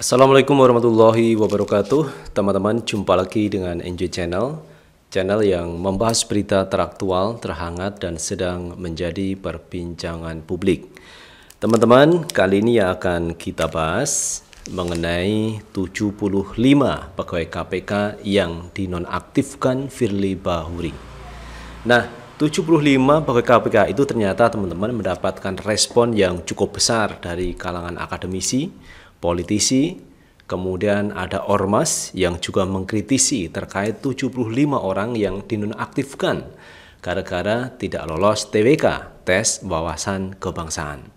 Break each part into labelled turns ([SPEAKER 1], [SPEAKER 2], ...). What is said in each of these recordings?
[SPEAKER 1] Assalamualaikum warahmatullahi wabarakatuh Teman-teman jumpa lagi dengan NJ Channel Channel yang membahas berita teraktual, terhangat dan sedang menjadi perbincangan publik Teman-teman kali ini yang akan kita bahas mengenai 75 pegawai KPK yang dinonaktifkan Firly Bahuri Nah 75 pegawai KPK itu ternyata teman-teman mendapatkan respon yang cukup besar dari kalangan akademisi politisi, kemudian ada ormas yang juga mengkritisi terkait 75 orang yang dinonaktifkan gara-gara tidak lolos TWK, tes wawasan kebangsaan.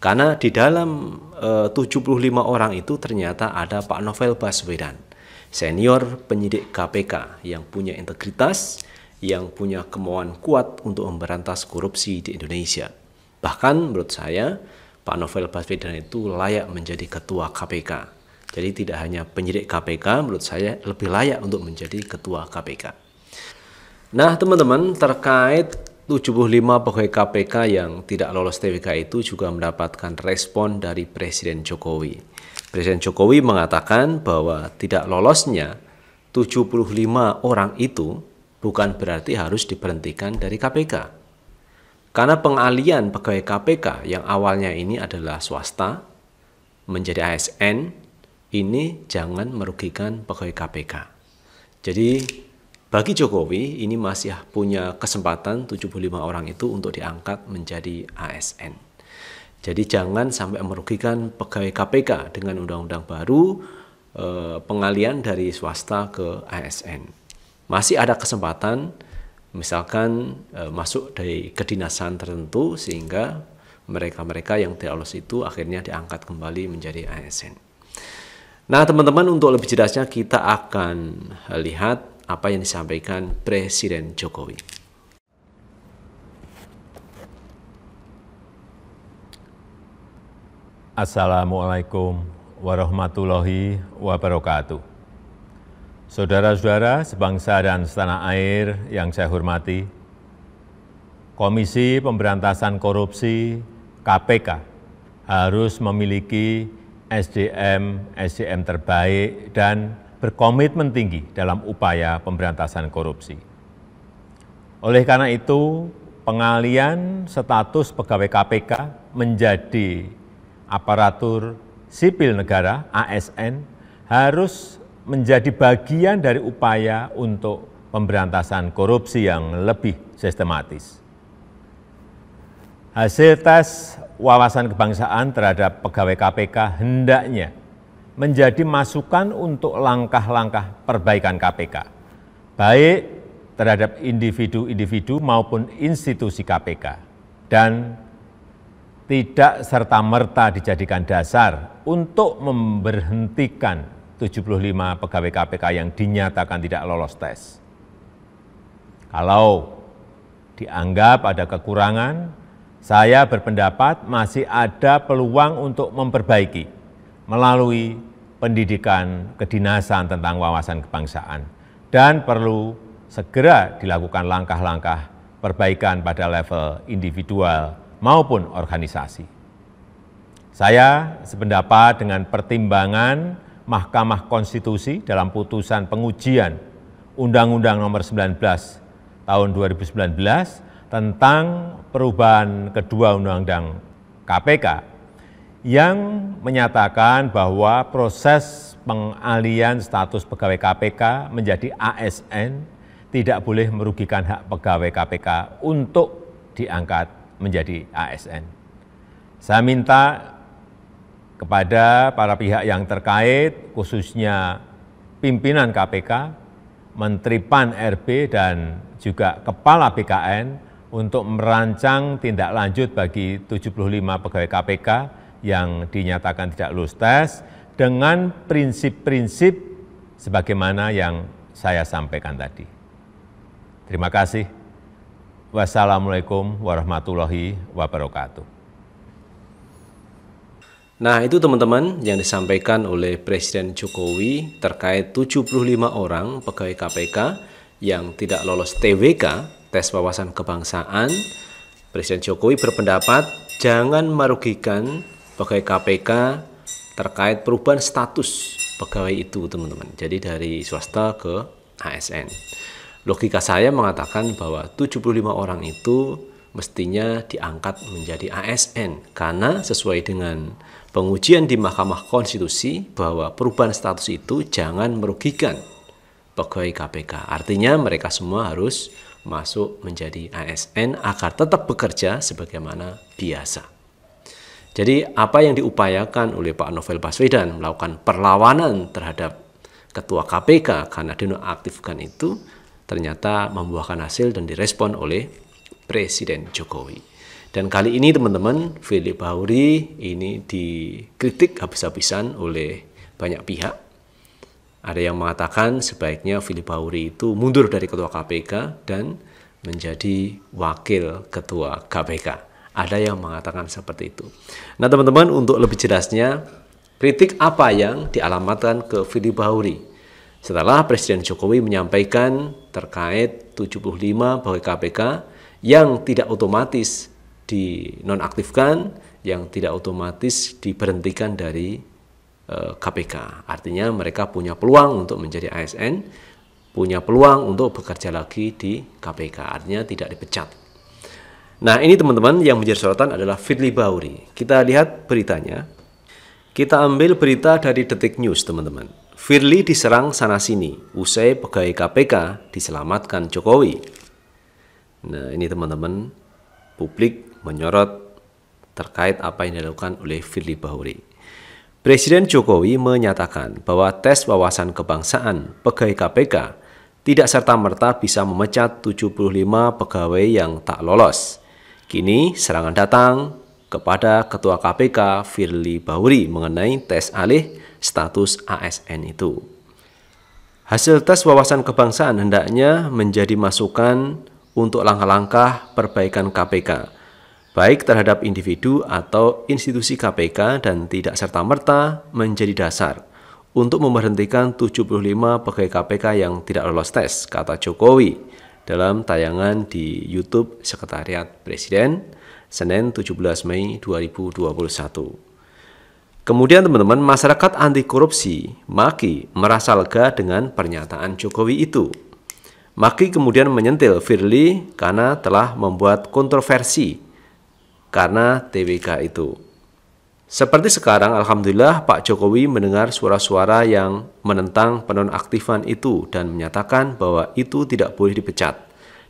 [SPEAKER 1] Karena di dalam e, eh, 75 orang itu ternyata ada Pak Novel Baswedan, senior penyidik KPK yang punya integritas, yang punya kemauan kuat untuk memberantas korupsi di Indonesia. Bahkan menurut saya Pak Novel Baswedan itu layak menjadi ketua KPK. Jadi tidak hanya penyidik KPK, menurut saya lebih layak untuk menjadi ketua KPK. Nah teman-teman terkait 75 pegawai KPK yang tidak lolos TWK itu juga mendapatkan respon dari Presiden Jokowi. Presiden Jokowi mengatakan bahwa tidak lolosnya 75 orang itu bukan berarti harus diberhentikan dari KPK. Karena pengalian pegawai KPK yang awalnya ini adalah swasta menjadi ASN ini jangan merugikan pegawai KPK. Jadi bagi Jokowi ini masih punya kesempatan 75 orang itu untuk diangkat menjadi ASN. Jadi jangan sampai merugikan pegawai KPK dengan undang-undang baru eh, pengalian dari swasta ke ASN. Masih ada kesempatan misalkan e, masuk dari kedinasan tertentu sehingga mereka-mereka yang tidak lolos itu akhirnya diangkat kembali menjadi ASN. Nah, teman-teman untuk lebih jelasnya kita akan lihat apa yang disampaikan Presiden Jokowi.
[SPEAKER 2] Assalamualaikum warahmatullahi wabarakatuh. Saudara-saudara sebangsa dan setanah air yang saya hormati, Komisi Pemberantasan Korupsi KPK harus memiliki SDM-SDM terbaik dan berkomitmen tinggi dalam upaya pemberantasan korupsi. Oleh karena itu, pengalian status pegawai KPK menjadi aparatur sipil negara ASN harus menjadi bagian dari upaya untuk pemberantasan korupsi yang lebih sistematis. Hasil tes wawasan kebangsaan terhadap pegawai KPK hendaknya menjadi masukan untuk langkah-langkah perbaikan KPK, baik terhadap individu-individu maupun institusi KPK, dan tidak serta-merta dijadikan dasar untuk memberhentikan 75 pegawai KPK yang dinyatakan tidak lolos tes. Kalau dianggap ada kekurangan, saya berpendapat masih ada peluang untuk memperbaiki melalui pendidikan kedinasan tentang wawasan kebangsaan dan perlu segera dilakukan langkah-langkah perbaikan pada level individual maupun organisasi. Saya sependapat dengan pertimbangan Mahkamah Konstitusi dalam putusan pengujian Undang-Undang Nomor 19 Tahun 2019 tentang perubahan kedua Undang-Undang KPK yang menyatakan bahwa proses pengalian status pegawai KPK menjadi ASN tidak boleh merugikan hak pegawai KPK untuk diangkat menjadi ASN. Saya minta kepada para pihak yang terkait, khususnya pimpinan KPK, Menteri PAN RB, dan juga Kepala BKN untuk merancang tindak lanjut bagi 75 pegawai KPK yang dinyatakan tidak lulus tes dengan prinsip-prinsip sebagaimana yang saya sampaikan tadi. Terima kasih. Wassalamualaikum warahmatullahi
[SPEAKER 1] wabarakatuh. Nah itu teman-teman yang disampaikan oleh Presiden Jokowi terkait 75 orang pegawai KPK yang tidak lolos TWK, tes wawasan kebangsaan. Presiden Jokowi berpendapat jangan merugikan pegawai KPK terkait perubahan status pegawai itu teman-teman. Jadi dari swasta ke ASN. Logika saya mengatakan bahwa 75 orang itu mestinya diangkat menjadi ASN karena sesuai dengan pengujian di Mahkamah Konstitusi bahwa perubahan status itu jangan merugikan pegawai KPK. Artinya mereka semua harus masuk menjadi ASN agar tetap bekerja sebagaimana biasa. Jadi apa yang diupayakan oleh Pak Novel Baswedan melakukan perlawanan terhadap ketua KPK karena dinonaktifkan itu ternyata membuahkan hasil dan direspon oleh Presiden Jokowi. Dan kali ini teman-teman, Philip Bahuri ini dikritik habis-habisan oleh banyak pihak. Ada yang mengatakan sebaiknya Philip Bahuri itu mundur dari ketua KPK dan menjadi wakil ketua KPK. Ada yang mengatakan seperti itu. Nah teman-teman untuk lebih jelasnya, kritik apa yang dialamatkan ke Philip Bahuri? Setelah Presiden Jokowi menyampaikan terkait 75 bagi KPK yang tidak otomatis dinonaktifkan, yang tidak otomatis diberhentikan dari e, eh, KPK. Artinya mereka punya peluang untuk menjadi ASN, punya peluang untuk bekerja lagi di KPK. Artinya tidak dipecat. Nah, ini teman-teman yang menjadi sorotan adalah Fitli Bauri. Kita lihat beritanya. Kita ambil berita dari Detik News, teman-teman. Firly diserang sana-sini, usai pegawai KPK diselamatkan Jokowi. Nah, ini teman-teman, publik menyorot terkait apa yang dilakukan oleh Firly Bahuri. Presiden Jokowi menyatakan bahwa tes wawasan kebangsaan pegawai KPK tidak serta-merta bisa memecat 75 pegawai yang tak lolos. Kini serangan datang kepada Ketua KPK Firly Bahuri mengenai tes alih status ASN itu. Hasil tes wawasan kebangsaan hendaknya menjadi masukan untuk langkah-langkah perbaikan KPK baik terhadap individu atau institusi KPK dan tidak serta-merta menjadi dasar untuk memberhentikan 75 pegawai KPK yang tidak lolos tes, kata Jokowi dalam tayangan di YouTube Sekretariat Presiden Senin 17 Mei 2021. Kemudian teman-teman, masyarakat anti korupsi, Maki, merasa lega dengan pernyataan Jokowi itu. Maki kemudian menyentil Firly karena telah membuat kontroversi karena TWK itu. Seperti sekarang, Alhamdulillah Pak Jokowi mendengar suara-suara yang menentang penonaktifan itu dan menyatakan bahwa itu tidak boleh dipecat.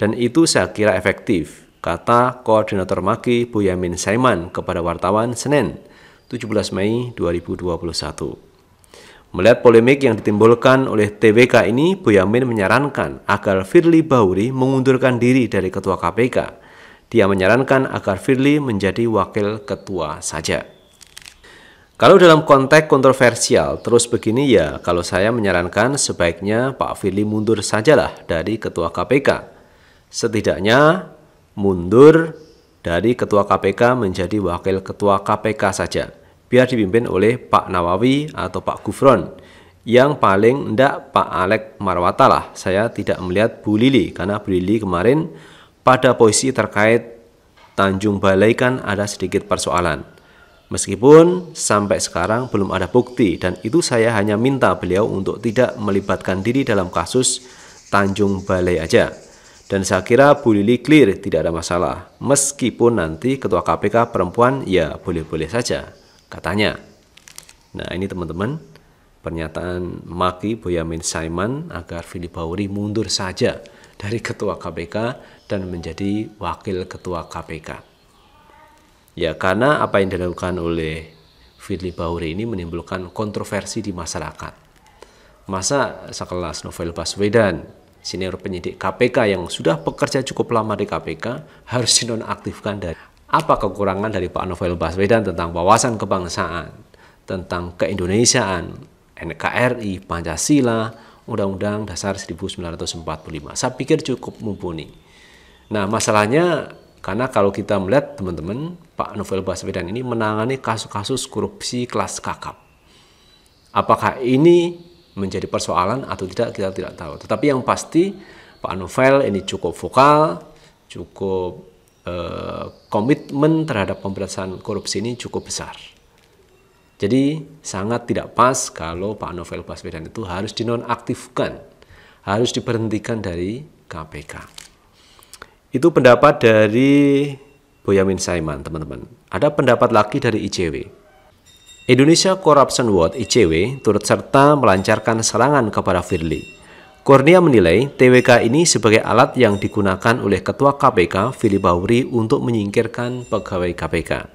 [SPEAKER 1] Dan itu saya kira efektif, kata Koordinator Maki Boyamin Saiman kepada wartawan Senin 17 Mei 2021. Melihat polemik yang ditimbulkan oleh TWK ini, Boyamin menyarankan agar Firly Bahuri mengundurkan diri dari Ketua KPK dia menyarankan agar Firly menjadi wakil ketua saja. Kalau dalam konteks kontroversial terus begini ya, kalau saya menyarankan sebaiknya Pak Firly mundur sajalah dari ketua KPK. Setidaknya mundur dari ketua KPK menjadi wakil ketua KPK saja. Biar dipimpin oleh Pak Nawawi atau Pak Gufron. Yang paling ndak Pak Alek Marwata lah. Saya tidak melihat Bu Lili karena Bu Lili kemarin pada puisi terkait Tanjung Balai kan ada sedikit persoalan. Meskipun sampai sekarang belum ada bukti dan itu saya hanya minta beliau untuk tidak melibatkan diri dalam kasus Tanjung Balai aja. Dan saya kira Bu Lili clear tidak ada masalah. Meskipun nanti ketua KPK perempuan ya boleh-boleh saja katanya. Nah ini teman-teman pernyataan Maki Boyamin Saiman agar Fili Bauri mundur saja dari ketua KPK dan menjadi wakil ketua KPK. Ya, karena apa yang dilakukan oleh Firly Bahuri ini menimbulkan kontroversi di masyarakat. Masa sekelas Novel Baswedan, senior penyidik KPK yang sudah bekerja cukup lama di KPK, harus dinonaktifkan dari apa kekurangan dari Pak Novel Baswedan tentang wawasan kebangsaan, tentang keindonesiaan, NKRI, Pancasila, Undang-Undang Dasar 1945. Saya pikir cukup mumpuni. Nah, masalahnya karena kalau kita melihat teman-teman, Pak Novel Baswedan ini menangani kasus-kasus korupsi kelas kakap. Apakah ini menjadi persoalan atau tidak kita tidak tahu. Tetapi yang pasti Pak Novel ini cukup vokal, cukup eh, komitmen terhadap pemberantasan korupsi ini cukup besar. Jadi sangat tidak pas kalau Pak Novel Baswedan itu harus dinonaktifkan, harus diberhentikan dari KPK. Itu pendapat dari Boyamin Saiman, teman-teman. Ada pendapat lagi dari ICW. Indonesia Corruption Watch ICW turut serta melancarkan serangan kepada Firly. Kurnia menilai TWK ini sebagai alat yang digunakan oleh Ketua KPK Fili Bauri untuk menyingkirkan pegawai KPK.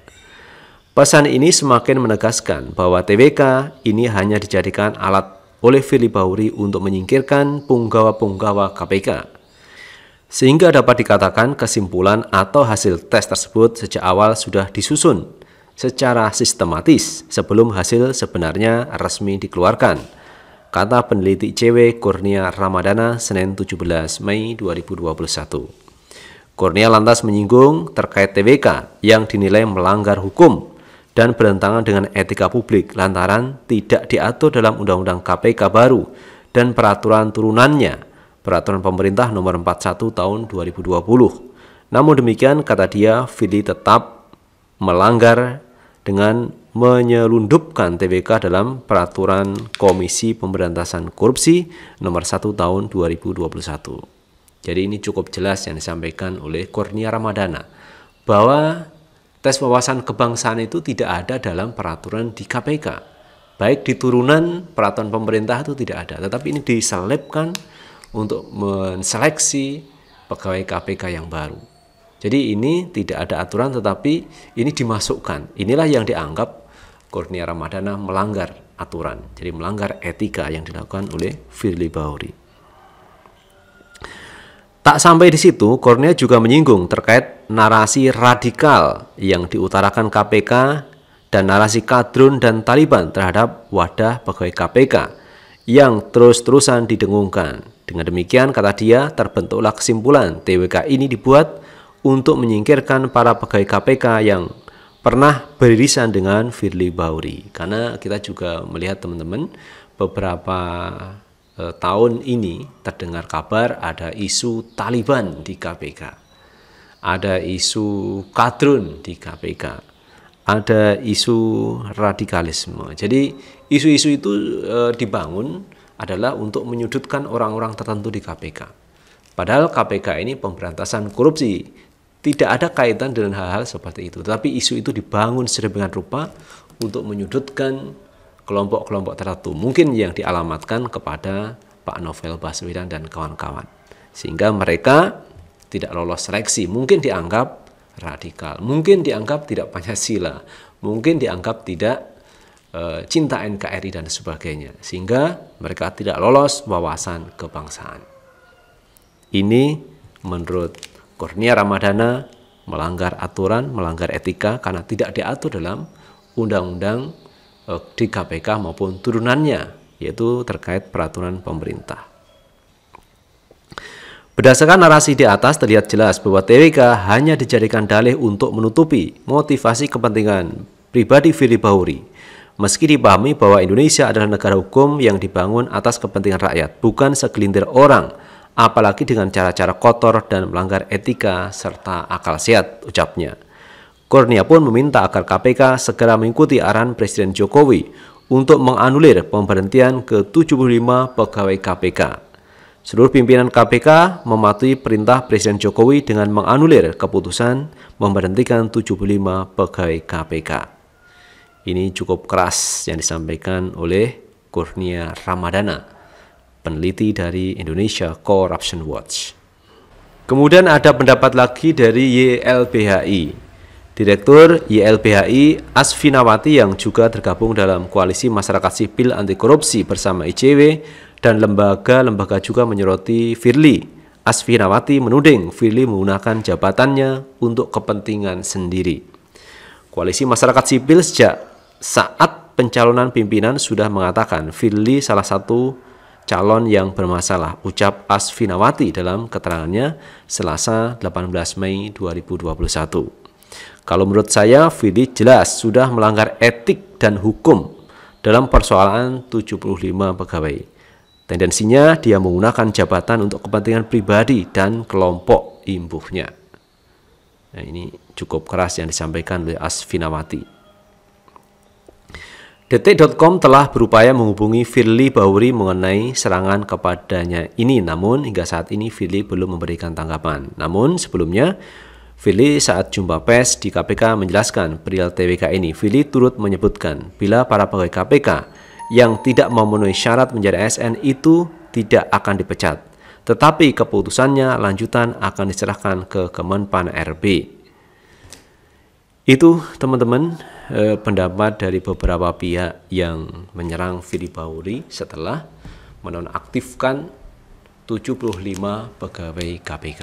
[SPEAKER 1] Pesan ini semakin menegaskan bahwa TWK ini hanya dijadikan alat oleh Fili Bauri untuk menyingkirkan punggawa-punggawa KPK sehingga dapat dikatakan kesimpulan atau hasil tes tersebut sejak awal sudah disusun secara sistematis sebelum hasil sebenarnya resmi dikeluarkan, kata peneliti ICW Kurnia Ramadana Senin 17 Mei 2021. Kurnia lantas menyinggung terkait TWK yang dinilai melanggar hukum dan bertentangan dengan etika publik lantaran tidak diatur dalam Undang-Undang KPK baru dan peraturan turunannya Peraturan Pemerintah Nomor 41 Tahun 2020. Namun demikian, kata dia, Fili tetap melanggar dengan menyelundupkan TBK dalam peraturan Komisi Pemberantasan Korupsi nomor 1 tahun 2021. Jadi ini cukup jelas yang disampaikan oleh Kurnia Ramadana bahwa tes wawasan kebangsaan itu tidak ada dalam peraturan di KPK. Baik di turunan peraturan pemerintah itu tidak ada, tetapi ini diselipkan untuk menseleksi pegawai KPK yang baru. Jadi ini tidak ada aturan tetapi ini dimasukkan. Inilah yang dianggap Kurnia Ramadana melanggar aturan. Jadi melanggar etika yang dilakukan oleh Firly Bahuri. Tak sampai di situ, Kurnia juga menyinggung terkait narasi radikal yang diutarakan KPK dan narasi kadrun dan Taliban terhadap wadah pegawai KPK yang terus-terusan didengungkan. Dengan demikian, kata dia, terbentuklah kesimpulan TWK ini dibuat untuk menyingkirkan para pegawai KPK yang pernah beririsan dengan Firly Bahuri. Karena kita juga melihat teman-teman beberapa eh, tahun ini terdengar kabar ada isu Taliban di KPK. Ada isu kadrun di KPK ada isu radikalisme. Jadi isu-isu itu e, dibangun adalah untuk menyudutkan orang-orang tertentu di KPK. Padahal KPK ini pemberantasan korupsi, tidak ada kaitan dengan hal-hal seperti itu. Tetapi isu itu dibangun sedemikian rupa untuk menyudutkan kelompok-kelompok tertentu, mungkin yang dialamatkan kepada Pak Novel Baswedan dan kawan-kawan. Sehingga mereka tidak lolos seleksi, mungkin dianggap radikal, mungkin dianggap tidak Pancasila, mungkin dianggap tidak Eh, cinta NKRI dan sebagainya sehingga mereka tidak lolos wawasan kebangsaan. Ini menurut Kurnia Ramadana melanggar aturan, melanggar etika karena tidak diatur dalam undang-undang eh, di KPK maupun turunannya yaitu terkait peraturan pemerintah. Berdasarkan narasi di atas terlihat jelas bahwa TWK hanya dijadikan dalih untuk menutupi motivasi kepentingan pribadi Fili Bahuri Meski dipahami bahwa Indonesia adalah negara hukum yang dibangun atas kepentingan rakyat, bukan segelintir orang, apalagi dengan cara-cara kotor dan melanggar etika serta akal sehat, ucapnya. Kurnia pun meminta agar KPK segera mengikuti arahan Presiden Jokowi untuk menganulir pemberhentian ke-75 pegawai KPK. Seluruh pimpinan KPK mematuhi perintah Presiden Jokowi dengan menganulir keputusan memberhentikan 75 pegawai KPK. Ini cukup keras yang disampaikan oleh Kurnia Ramadana, peneliti dari Indonesia Corruption Watch. Kemudian ada pendapat lagi dari YLBHI, Direktur YLBHI Asfinawati yang juga tergabung dalam Koalisi Masyarakat Sipil Anti Korupsi bersama ICW dan lembaga-lembaga juga menyoroti Firly. Asfinawati menuding Firly menggunakan jabatannya untuk kepentingan sendiri. Koalisi Masyarakat Sipil sejak saat pencalonan pimpinan sudah mengatakan Firly salah satu calon yang bermasalah, ucap Asfinawati dalam keterangannya Selasa 18 Mei 2021. Kalau menurut saya, Firly jelas sudah melanggar etik dan hukum dalam persoalan 75 pegawai. Tendensinya dia menggunakan jabatan untuk kepentingan pribadi dan kelompok imbuhnya. Nah, ini cukup keras yang disampaikan oleh Asfinawati. Detik.com telah berupaya menghubungi Firly Bahuri mengenai serangan kepadanya ini, namun hingga saat ini Firly belum memberikan tanggapan. Namun sebelumnya, Firly saat jumpa pers di KPK menjelaskan perihal TWK ini. Firly turut menyebutkan bila para pegawai KPK yang tidak memenuhi syarat menjadi ASN itu tidak akan dipecat. Tetapi keputusannya lanjutan akan diserahkan ke Kemenpan RB. Itu teman-teman eh, pendapat dari beberapa pihak yang menyerang Fili Bauri setelah menonaktifkan 75 pegawai KPK.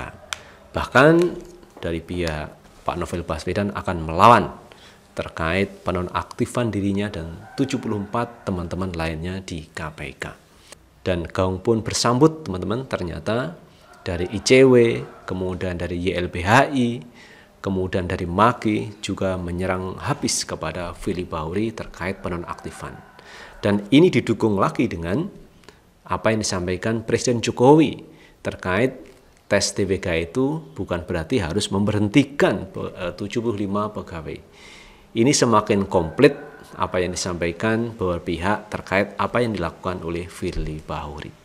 [SPEAKER 1] Bahkan dari pihak Pak Novel Baswedan akan melawan terkait penonaktifan dirinya dan 74 teman-teman lainnya di KPK. Dan Gaung pun bersambut teman-teman ternyata dari ICW, kemudian dari YLBHI, Kemudian dari Maki juga menyerang habis kepada Bauri terkait penonaktifan. Dan ini didukung lagi dengan apa yang disampaikan Presiden Jokowi terkait tes TBK itu bukan berarti harus memberhentikan 75 eh, pegawai. Ini semakin komplit apa yang disampaikan bahwa pihak terkait apa yang dilakukan oleh Firly Bahuri.